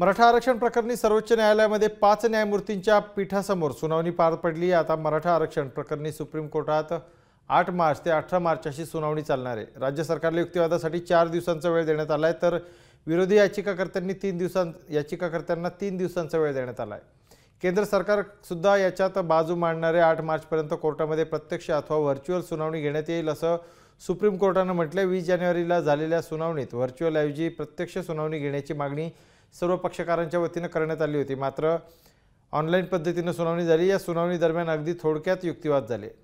मराठा आरक्षण प्रकरणी सर्वोच्च न्यायालयामध्ये पाच न्यायमूर्तींच्या पीठासमोर सुनावणी पार पडली आता मराठा आरक्षण प्रकरणी सुप्रीम कोर्टात आठ मार्च ते अठरा मार्च अशी सुनावणी चालणार आहे राज्य सरकारला युक्तिवादासाठी चार दिवसांचा वेळ देण्यात आला आहे तर विरोधी याचिकाकर्त्यांनी तीन दिवसां याचिकाकर्त्यांना तीन दिवसांचा वेळ देण्यात आला आहे केंद्र सरकारसुद्धा याच्यात बाजू मांडणारे आठ मार्चपर्यंत कोर्टामध्ये प्रत्यक्ष अथवा व्हर्च्युअल सुनावणी घेण्यात येईल असं सुप्रीम कोर्टानं म्हटलं वीस जानेवारीला झालेल्या सुनावणीत व्हर्च्युअल ऐवजी प्रत्यक्ष सुनावणी घेण्याची मागणी सर्व पक्षकारांच्या वतीनं करण्यात आली होती मात्र ऑनलाईन पद्धतीनं सुनावणी झाली या सुनावणी दरम्यान अगदी थोडक्यात युक्तिवाद झाले